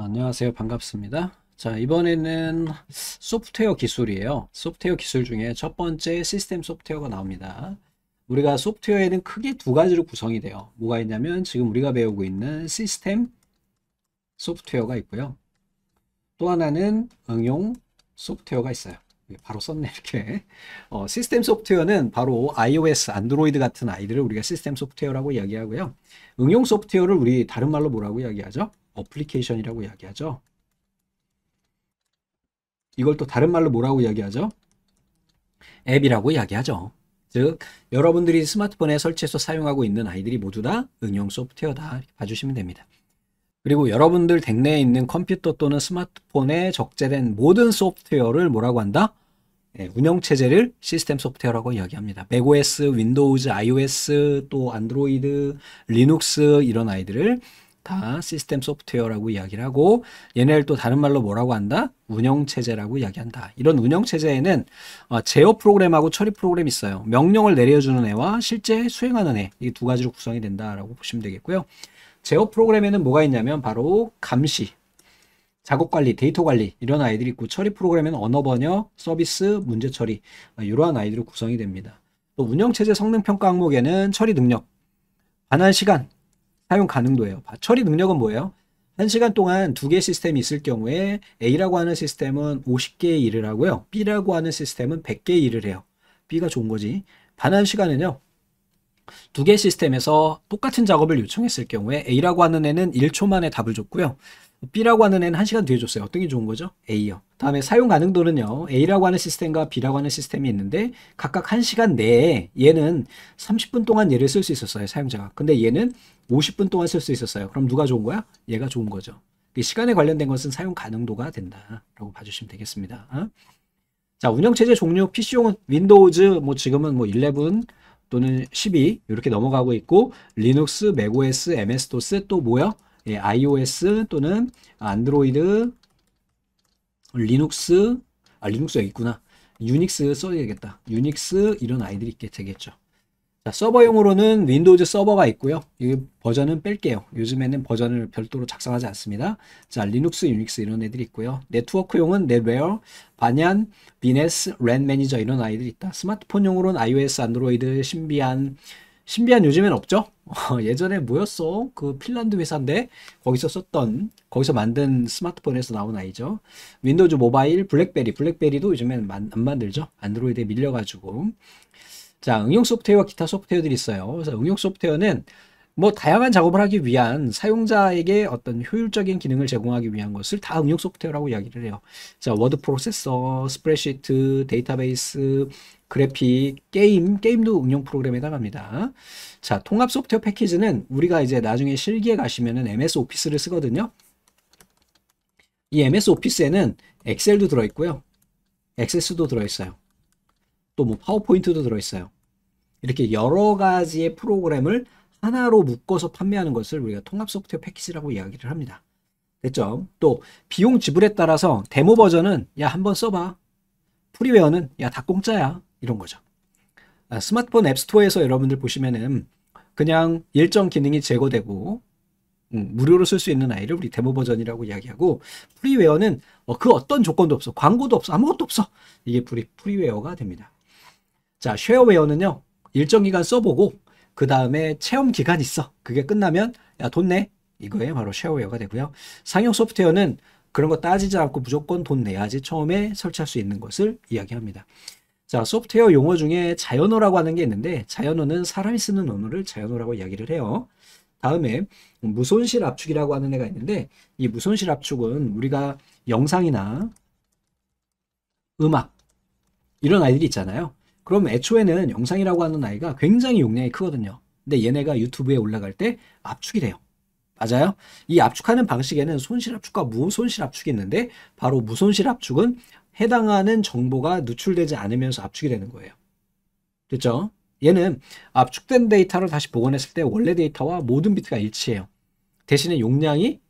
안녕하세요. 반갑습니다. 자, 이번에는 소프트웨어 기술이에요. 소프트웨어 기술 중에 첫 번째 시스템 소프트웨어가 나옵니다. 우리가 소프트웨어에는 크게 두 가지로 구성이 돼요. 뭐가 있냐면 지금 우리가 배우고 있는 시스템 소프트웨어가 있고요. 또 하나는 응용 소프트웨어가 있어요. 예, 바로 썼네 이렇게 어, 시스템 소프트웨어는 바로 iOS, 안드로이드 같은 아이들을 우리가 시스템 소프트웨어라고 이야기하고요. 응용 소프트웨어를 우리 다른 말로 뭐라고 이야기하죠? 어플리케이션이라고 이야기하죠. 이걸 또 다른 말로 뭐라고 이야기하죠? 앱이라고 이야기하죠. 즉 여러분들이 스마트폰에 설치해서 사용하고 있는 아이들이 모두 다 응용 소프트웨어다 봐주시면 됩니다. 그리고 여러분들 댁내에 있는 컴퓨터 또는 스마트폰에 적재된 모든 소프트웨어를 뭐라고 한다? 네, 운영체제를 시스템 소프트웨어라고 이야기합니다. m a c o s Windows, iOS, 또 안드로이드, 리눅스 이런 아이들을 다 시스템 소프트웨어라고 이야기를 하고 얘네를 또 다른 말로 뭐라고 한다? 운영체제라고 이야기한다. 이런 운영체제에는 어, 제어 프로그램하고 처리 프로그램이 있어요. 명령을 내려주는 애와 실제 수행하는 애. 이 두 가지로 구성이 된다라고 보시면 되겠고요. 제어 프로그램에는 뭐가 있냐면 바로 감시, 작업 관리, 데이터 관리 이런 아이들이 있고 처리 프로그램에는 언어 번역, 서비스, 문제 처리 어, 이러한 아이들로 구성이 됩니다. 또 운영체제 성능 평가 항목에는 처리 능력, 반환 시간, 사용 가능도예요. 처리 능력은 뭐예요? 1시간 동안 두 개 시스템이 있을 경우에 A라고 하는 시스템은 50개의 일을 하고요. B라고 하는 시스템은 100개의 일을 해요. B가 좋은 거지. 반환시간은요 두개의 시스템에서 똑같은 작업을 요청했을 경우에 A라고 하는 애는 1초 만에 답을 줬고요. B라고 하는 애는 1시간 뒤에 줬어요. 어떤 게 좋은 거죠? A요. 다음에 사용 가능도는요. A라고 하는 시스템과 B라고 하는 시스템이 있는데 각각 1시간 내에 얘는 30분 동안 얘를 쓸 수 있었어요. 사용자가. 근데 얘는 50분 동안 쓸 수 있었어요. 그럼 누가 좋은 거야? 얘가 좋은 거죠. 시간에 관련된 것은 사용 가능도가 된다라고 봐주시면 되겠습니다. 어? 자, 운영체제 종류 PC용 은 윈도우즈 뭐 지금은 뭐 11, 또는 12 이렇게 넘어가고 있고 리눅스, 맥 o 스 MS-DOS 또 뭐요? 예, iOS 또는 안드로이드, 리눅스, 아 리눅스가 있구나. 유닉스 써야겠다. 유닉스 이런 아이들이 있게 되겠죠. 자, 서버용으로는 윈도우즈 서버가 있고요. 이 버전은 뺄게요. 요즘에는 버전을 별도로 작성하지 않습니다. 자, 리눅스, 유닉스 이런 애들이 있고요. 네트워크용은 넷웨어, 반얀, 비네스, 랜 매니저 이런 아이들이 있다. 스마트폰용으로는 iOS, 안드로이드, 신비한, 신비한 요즘엔 없죠? 예전에 뭐였어? 그 핀란드 회사인데 거기서 썼던 거기서 만든 스마트폰에서 나온 아이죠. 윈도우즈 모바일, 블랙베리, 블랙베리도 요즘엔 안 만들죠. 안드로이드에 밀려가지고 자, 응용 소프트웨어와 기타 소프트웨어들이 있어요. 그래서 응용 소프트웨어는 뭐 다양한 작업을 하기 위한 사용자에게 어떤 효율적인 기능을 제공하기 위한 것을 다 응용 소프트웨어라고 이야기를 해요. 자, 워드 프로세서, 스프레시트, 데이터베이스, 그래픽, 게임, 게임도 응용 프로그램에 해당합니다 자, 통합 소프트웨어 패키지는 우리가 이제 나중에 실기에 가시면은 MS 오피스를 쓰거든요. 이 MS 오피스에는 엑셀도 들어있고요. 액세스도 들어있어요. 또뭐 파워포인트도 들어있어요. 이렇게 여러 가지의 프로그램을 하나로 묶어서 판매하는 것을 우리가 통합 소프트웨어 패키지라고 이야기를 합니다. 됐죠? 또 비용 지불에 따라서 데모 버전은 야 한번 써봐. 프리웨어는 야 다 공짜야 이런 거죠. 아, 스마트폰 앱스토어에서 여러분들 보시면은 그냥 일정 기능이 제거되고 음, 무료로 쓸 수 있는 아이를 우리 데모 버전이라고 이야기하고 프리웨어는 어, 그 어떤 조건도 없어 광고도 없어 아무것도 없어 이게 프리, 프리웨어가 됩니다. 자, 쉐어웨어는요. 일정 기간 써보고 그 다음에 체험 기간 있어. 그게 끝나면 야 돈 내. 이거에 바로 쉐어웨어가 되고요. 상용 소프트웨어는 그런 거 따지지 않고 무조건 돈 내야지 처음에 설치할 수 있는 것을 이야기합니다. 자, 소프트웨어 용어 중에 자연어라고 하는 게 있는데 자연어는 사람이 쓰는 언어를 자연어라고 이야기를 해요. 다음에 무손실 압축이라고 하는 애가 있는데 이 무손실 압축은 우리가 영상이나 음악 이런 아이들이 있잖아요. 그럼 애초에는 영상이라고 하는 아이가 굉장히 용량이 크거든요. 근데 얘네가 유튜브에 올라갈 때 압축이 돼요. 맞아요? 이 압축하는 방식에는 손실 압축과 무손실 압축이 있는데 바로 무손실 압축은 해당하는 정보가 누출되지 않으면서 압축이 되는 거예요. 됐죠? 얘는 압축된 데이터를 다시 복원했을 때 원래 데이터와 모든 비트가 일치해요. 대신에 용량이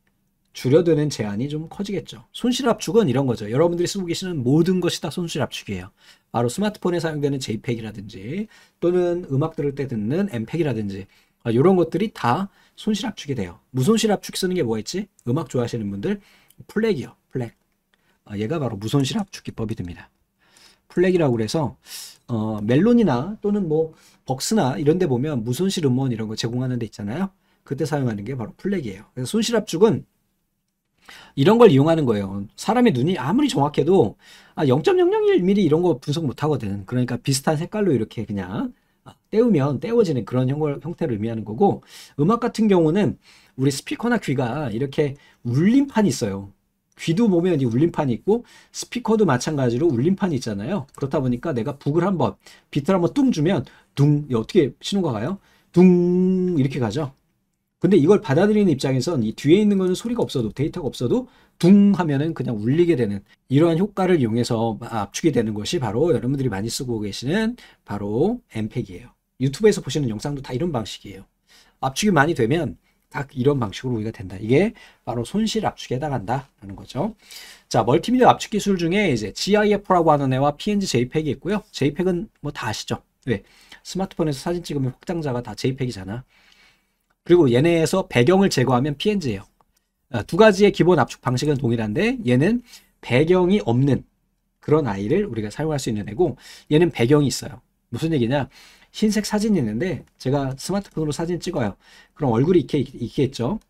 줄여드는 제한이 좀 커지겠죠. 손실 압축은 이런 거죠. 여러분들이 쓰고 계시는 모든 것이 다 손실 압축이에요. 바로 스마트폰에 사용되는 JPEG이라든지 또는 음악 들을 때 듣는 MPEG이라든지 이런 아, 것들이 다 손실 압축이 돼요. 무손실 압축 쓰는 게 뭐가 있지? 음악 좋아하시는 분들 플렉이요. 플렉. 아, 얘가 바로 무손실 압축 기법이 됩니다. 플렉이라고 그래서 어, 멜론이나 또는 뭐 벅스나 이런 데 보면 무손실 음원 이런 거 제공하는 데 있잖아요. 그때 사용하는 게 바로 플렉이에요. 그래서 손실 압축은 이런 걸 이용하는 거예요. 사람의 눈이 아무리 정확해도 아, 0.001mm 이런 거 분석 못 하거든. 그러니까 비슷한 색깔로 이렇게 그냥 떼우면떼워지는 아, 그런 형, 형태를 의미하는 거고 음악 같은 경우는 우리 스피커나 귀가 이렇게 울림판이 있어요. 귀도 보면 이 울림판이 있고 스피커도 마찬가지로 울림판이 있잖아요. 그렇다 보니까 내가 북을 한번 비트를 한번 뚱 주면 둥 어떻게 신호가 가요? 둥 이렇게 가죠. 근데 이걸 받아들이는 입장에선 이 뒤에 있는 거는 소리가 없어도 데이터가 없어도 둥 하면은 그냥 울리게 되는 이러한 효과를 이용해서 압축이 되는 것이 바로 여러분들이 많이 쓰고 계시는 바로 엠팩이에요. 유튜브에서 보시는 영상도 다 이런 방식이에요. 압축이 많이 되면 딱 이런 방식으로 우리가 된다. 이게 바로 손실 압축에 해당한다라는 거죠. 자, 멀티미디어 압축 기술 중에 이제 GIF라고 하는 애와 PNG JPEG이 있고요. JPEG은 뭐 다 아시죠? 왜? 네. 스마트폰에서 사진 찍으면 확장자가 다 JPEG이잖아. 그리고 얘네에서 배경을 제거하면 PNG예요. 아, 두 가지의 기본 압축 방식은 동일한데 얘는 배경이 없는 그런 아이를 우리가 사용할 수 있는 애고 얘는 배경이 있어요. 무슨 얘기냐? 흰색 사진이 있는데 제가 스마트폰으로 사진 찍어요. 그럼 얼굴이 이렇게 있겠죠?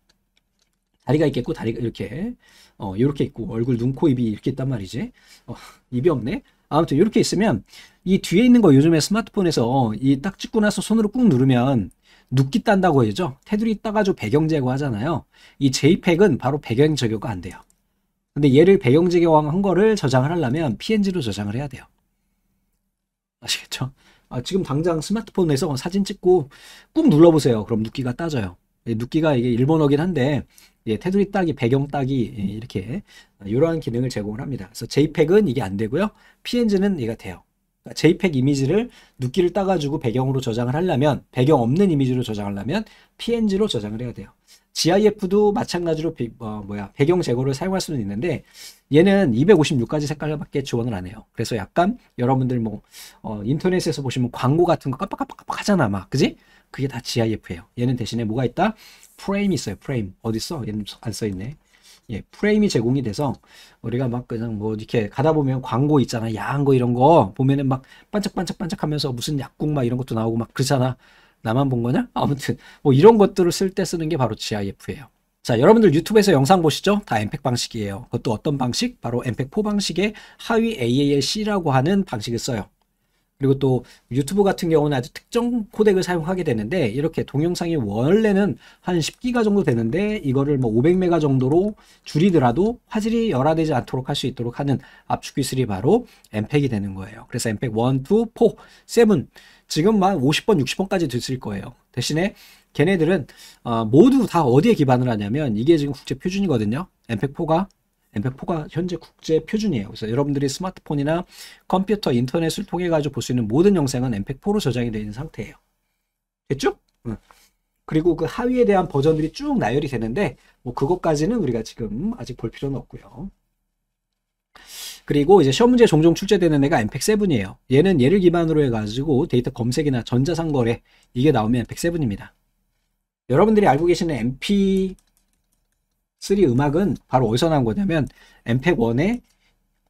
다리가 있겠고 다리가 이렇게 어, 이렇게 있고 얼굴 눈, 코, 입이 이렇게 있단 말이지. 어, 입이 없네. 아무튼 이렇게 있으면 이 뒤에 있는 거 요즘에 스마트폰에서 이 딱 찍고 나서 손으로 꾹 누르면 눕기 딴다고 해죠. 테두리 따가지고 배경 제거하잖아요. 이 JPEG은 바로 배경 제거가 안 돼요. 근데 얘를 배경 제거한 거를 저장을 하려면 PNG로 저장을 해야 돼요. 아시겠죠? 아, 지금 당장 스마트폰에서 사진 찍고 꾹 눌러보세요. 그럼 눕기가 따져요. 예, 눕기가 이게 일본어긴 한데 예, 테두리 따기, 배경 따기 예, 이렇게 이러한 기능을 제공을 합니다. 그래서 JPEG은 이게 안 되고요. PNG는 얘가 돼요. 그러니까 JPEG 이미지를 눕기를 따가지고 배경으로 저장을 하려면 배경 없는 이미지로 저장하려면 PNG로 저장을 해야 돼요. GIF도 마찬가지로 비, 어, 뭐야 배경 제거를 사용할 수는 있는데 얘는 256가지 색깔밖에 지원을 안 해요. 그래서 약간 여러분들 뭐 어, 인터넷에서 보시면 광고 같은 거 깜빡깜빡깜빡 하잖아 막 그지? 그게 다 GIF예요. 얘는 대신에 뭐가 있다? 프레임이 있어요. 프레임 어디 있어? 얘는 안 써 있네. 예, 프레임이 제공이 돼서 우리가 막 그냥 뭐 이렇게 가다 보면 광고 있잖아. 야한 거 이런 거 보면은 막 반짝반짝반짝 하면서 무슨 약국 막 이런 것도 나오고 막 그러잖아. 나만 본 거냐? 아무튼 뭐 이런 것들을 쓸 때 쓰는 게 바로 GIF예요. 자, 여러분들 유튜브에서 영상 보시죠? 다 엠팩 방식이에요. 그것도 어떤 방식? 바로 엠팩 4 방식의 하위 AALC라고 하는 방식을 써요. 그리고 또 유튜브 같은 경우는 아주 특정 코덱을 사용하게 되는데 이렇게 동영상이 원래는 한 10기가 정도 되는데 이거를 뭐 500메가 정도로 줄이더라도 화질이 열화되지 않도록 할 수 있도록 하는 압축 기술이 바로 엠팩이 되는 거예요. 그래서 m 엠팩 1, 2, 4, 7 지금 만 50번, 60번까지 됐을 거예요. 대신에 걔네들은 어, 모두 다 어디에 기반을 하냐면 이게 지금 국제 표준이거든요. 엠팩 4가 m p 4가 현재 국제 표준이에요. 그래서 여러분들이 스마트폰이나 컴퓨터, 인터넷을 통해 가지고 볼 수 있는 모든 영상은 m p 4로 저장이 되어 있는 상태예요. 됐죠? 응. 그리고 그 하위에 대한 버전들이 쭉 나열이 되는데 뭐 그것까지는 우리가 지금 아직 볼 필요는 없고요. 그리고 이제 시험 문제 종종 출제되는 애가 엠팩7이에요. 얘는 얘를 기반으로 해가지고 데이터 검색이나 전자상거래 이게 나오면 엠팩7입니다. 여러분들이 알고 계시는 MP 3 음악은 바로 어디서 나온 거냐면 엠팩1의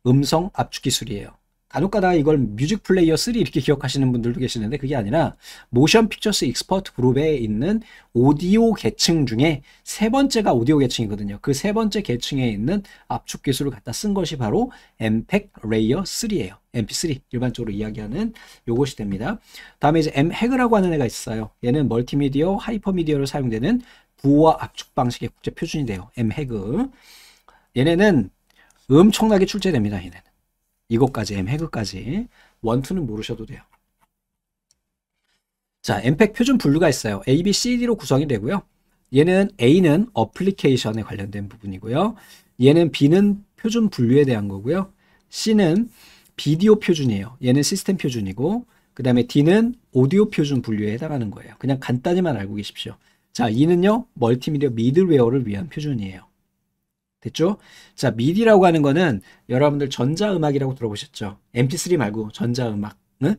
음성 압축 기술이에요. 간혹가다 이걸 뮤직 플레이어 3 이렇게 기억하시는 분들도 계시는데 그게 아니라 모션 픽처스 익스퍼트 그룹에 있는 오디오 계층 중에 세 번째가 오디오 계층이거든요. 그 세 번째 계층에 있는 압축 기술을 갖다 쓴 것이 바로 엠팩 레이어 3예요. MP3 일반적으로 이야기하는 요것이 됩니다. 다음에 이제 M 해그라고 하는 애가 있어요. 얘는 멀티미디어, 하이퍼미디어로 사용되는 부호와 압축 방식의 국제 표준이 돼요. M 해그. 얘네는 엄청나게 출제됩니다. 얘네는. 이것까지 M 해그까지 원투는 모르셔도 돼요. 자, m 팩 표준 분류가 있어요. A, B, C, D로 구성이 되고요. 얘는 A는 어플리케이션에 관련된 부분이고요. 얘는 B는 표준 분류에 대한 거고요. C는 비디오 표준이에요. 얘는 시스템 표준이고 그 다음에 D는 오디오 표준 분류에 해당하는 거예요. 그냥 간단히만 알고 계십시오. 자, 이는요, 멀티미디어 미드웨어를 위한 표준이에요. 됐죠? 자, 미디라고 하는 거는 여러분들 전자음악이라고 들어보셨죠? mp3 말고 전자음악. 응?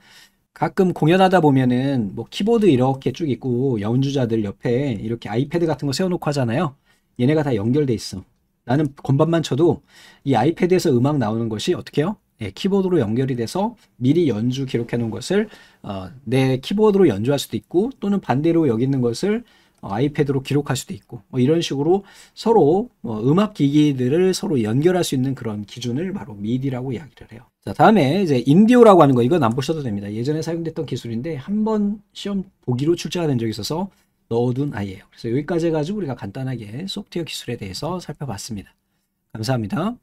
가끔 공연하다 보면은 뭐 키보드 이렇게 쭉 있고 연주자들 옆에 이렇게 아이패드 같은 거 세워놓고 하잖아요. 얘네가 다 연결돼 있어. 나는 건반만 쳐도 이 아이패드에서 음악 나오는 것이 어떻게 해요? 예, 키보드로 연결이 돼서 미리 연주 기록해 놓은 것을 어, 내 키보드로 연주할 수도 있고 또는 반대로 여기 있는 것을 어, 아이패드로 기록할 수도 있고 뭐 이런 식으로 서로 뭐 음악 기기들을 서로 연결할 수 있는 그런 기준을 바로 미디라고 이야기를 해요. 자 다음에 이제 인디오라고 하는 거 이건 안 보셔도 됩니다. 예전에 사용됐던 기술인데 한 번 시험 보기로 출제가 된 적이 있어서 넣어둔 아이예요. 그래서 여기까지 해가지고 우리가 간단하게 소프트웨어 기술에 대해서 살펴봤습니다. 감사합니다.